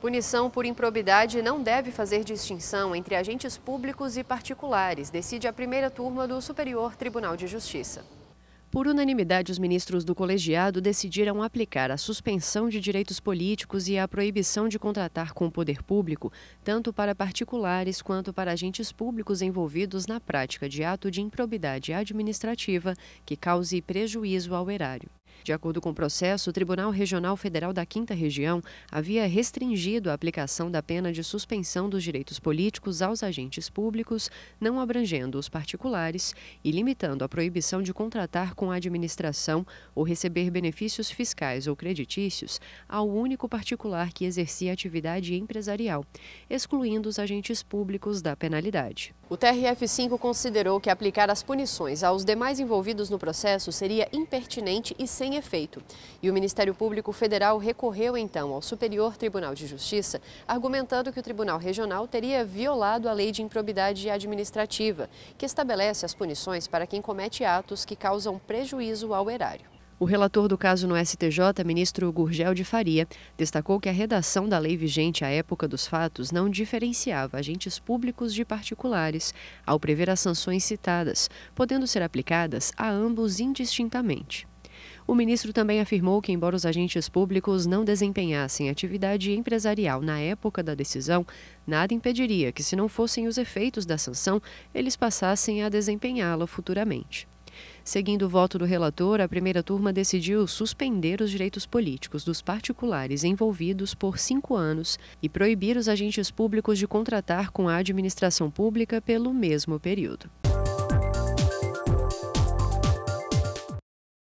Punição por improbidade não deve fazer distinção entre agentes públicos e particulares, decide a primeira turma do Superior Tribunal de Justiça. Por unanimidade, os ministros do colegiado decidiram aplicar a suspensão de direitos políticos e a proibição de contratar com o poder público, tanto para particulares quanto para agentes públicos envolvidos na prática de ato de improbidade administrativa que cause prejuízo ao erário. De acordo com o processo, o Tribunal Regional Federal da Quinta Região havia restringido a aplicação da pena de suspensão dos direitos políticos aos agentes públicos, não abrangendo os particulares e limitando a proibição de contratar com a administração ou receber benefícios fiscais ou creditícios ao único particular que exercia atividade empresarial, excluindo os agentes públicos da penalidade. O TRF5 considerou que aplicar as punições aos demais envolvidos no processo seria impertinente e sem sem efeito. E o Ministério Público Federal recorreu então ao Superior Tribunal de Justiça, argumentando que o Tribunal Regional teria violado a Lei de Improbidade Administrativa, que estabelece as punições para quem comete atos que causam prejuízo ao erário. O relator do caso no STJ, ministro Gurgel de Faria, destacou que a redação da lei vigente à época dos fatos não diferenciava agentes públicos de particulares, ao prever as sanções citadas, podendo ser aplicadas a ambos indistintamente. O ministro também afirmou que, embora os agentes públicos não desempenhassem atividade empresarial na época da decisão, nada impediria que, se não fossem os efeitos da sanção, eles passassem a desempenhá-la futuramente. Seguindo o voto do relator, a primeira turma decidiu suspender os direitos políticos dos particulares envolvidos por cinco anos e proibir os agentes públicos de contratar com a administração pública pelo mesmo período.